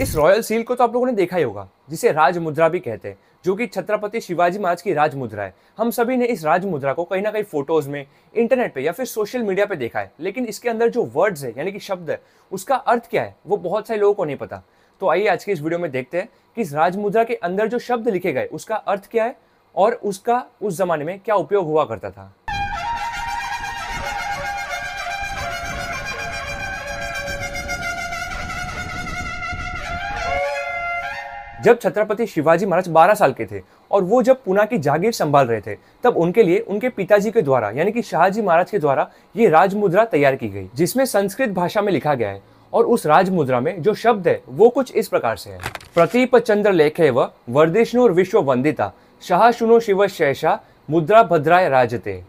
इस royal seal को तो आप लोगों ने देखा ही होगा जिसे राज मुद्रा भी कहते हैं जो कि छत्रपति शिवाजी महाराज की राज मुद्रा है हम सभी ने इस राज मुद्रा को कहीं ना कहीं फोटोज में इंटरनेट पे या फिर सोशल मीडिया पे देखा है लेकिन इसके अंदर जो वर्ड्स है यानी कि शब्द है उसका अर्थ क्या है वो बहुत सारे लोगों को नहीं पता तो आइए आज के इस वीडियो में देखते हैं कि इस राज मुद्रा के अंदर जो शब्द लिखे गए उसका अर्थ क्या है और उसका उस जमाने में क्या उपयोग हुआ करता था जब छत्रपति शिवाजी महाराज 12 साल के थे और वो जब पुना की जागीर संभाल रहे थे तब उनके लिए उनके पिताजी के द्वारा यानी कि शाहजी महाराज के द्वारा ये राजमुद्रा तैयार की गई जिसमें संस्कृत भाषा में लिखा गया है और उस राजमुद्रा में जो शब्द है वो कुछ इस प्रकार से है प्रतीप चंद्र लेखे व वर्देशनोर विश्व वंदिता शाह सुनो शिव शैशा मुद्रा भद्राय राजते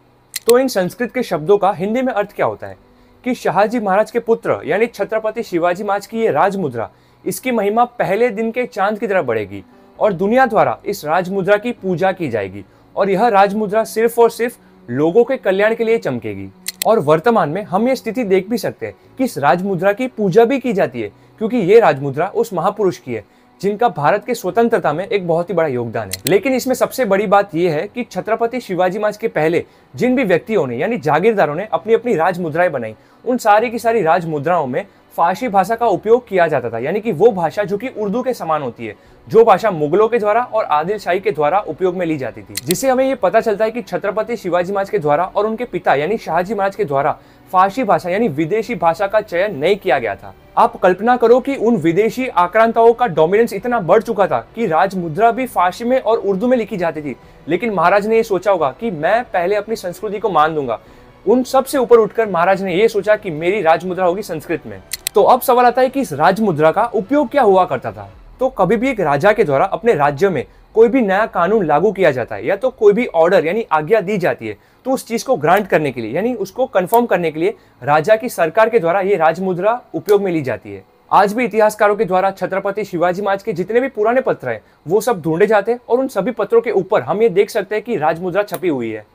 तो इन संस्कृत के शब्दों का हिंदी में अर्थ क्या होता है कि शाहजी महाराज के पुत्र यानी छत्रपति शिवाजी महाराज की ये राजमुद्रा इसकी महिमा पहले दिन के चांद की तरह बढ़ेगी और दुनिया द्वारा इस राज मुद्रा की पूजा की जाएगी और यह राज मुद्रा सिर्फ और सिर्फ लोगों के कल्याण के लिए चमकेगी और वर्तमान में हम ये स्थिति देख भी सकते हैं कि इस राज मुद्रा की पूजा भी की जाती है क्योंकि ये राज मुद्रा उस महापुरुष की है जिनका भारत के स्वतंत्रता में एक बहुत ही बड़ा योगदान है लेकिन इसमें सबसे बड़ी बात यह है कि छत्रपति शिवाजी महाराज के पहले जिन भी व्यक्तियों ने यानी जागीरदारों ने अपनी अपनी राज मुद्राएं बनाई उन सारी की सारी राज मुद्राओं में फारसी भाषा का उपयोग किया जाता था यानी कि वो भाषा जो कि उर्दू के समान होती है जो भाषा मुगलों के द्वारा और आदिल शाही के द्वारा उपयोग में ली जाती थी जिससे हमें ये पता चलता है कि छत्रपति शिवाजी महाराज के द्वारा और उनके पिता यानी शाहजी महाराज के द्वारा फारसी भाषा यानी विदेशी भाषा का चयन नहीं किया गया था आप कल्पना करो कि उन विदेशी आक्रांताओं का डोमिनेंस इतना बढ़ चुका था कि राज मुद्रा भी फारसी में और उर्दू में लिखी जाती थी लेकिन महाराज ने यह सोचा होगा कि मैं पहले अपनी संस्कृति को मान दूंगा उन सबसे ऊपर उठकर महाराज ने यह सोचा कि मेरी राजमुद्रा होगी संस्कृत में तो अब सवाल आता है कि इस राज मुद्रा का उपयोग क्या हुआ करता था तो कभी भी एक राजा के द्वारा अपने राज्य में कोई भी नया कानून लागू किया जाता है या तो कोई भी ऑर्डर यानी आज्ञा दी जाती है तो उस चीज़ को ग्रांट करने के लिए यानी उसको कंफर्म करने के लिए राजा की सरकार के द्वारा ये राजमुद्रा उपयोग में ली जाती है आज भी इतिहासकारों के द्वारा छत्रपति शिवाजी महाराज के जितने भी पुराने पत्र हैं वो सब ढूंढे जाते हैं और उन सभी पत्रों के ऊपर हम ये देख सकते हैं कि राजमुद्रा छपी हुई है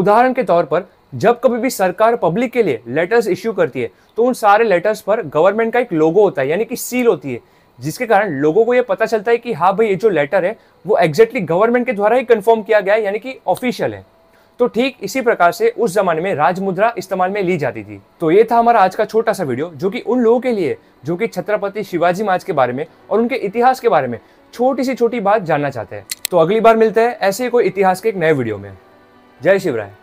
उदाहरण के तौर पर जब कभी भी सरकार पब्लिक के लिए लेटर्स इश्यू करती है तो उन सारे लेटर्स पर गवर्नमेंट का एक लोगो होता है यानी कि सील होती है जिसके कारण लोगों को यह पता चलता है कि हाँ भाई ये जो लेटर है वो एग्जैक्टली गवर्नमेंट के द्वारा ही कंफर्म किया गया है यानी कि ऑफिशियल है तो ठीक इसी प्रकार से उस जमाने में राजमुद्रा इस्तेमाल में ली जाती थी तो ये था हमारा आज का छोटा सा वीडियो जो कि उन लोगों के लिए जो कि छत्रपति शिवाजी महाराज के बारे में और उनके इतिहास के बारे में छोटी सी छोटी बात जानना चाहते हैं तो अगली बार मिलते हैं ऐसे ही कोई इतिहास के एक नए वीडियो में जय शिवराय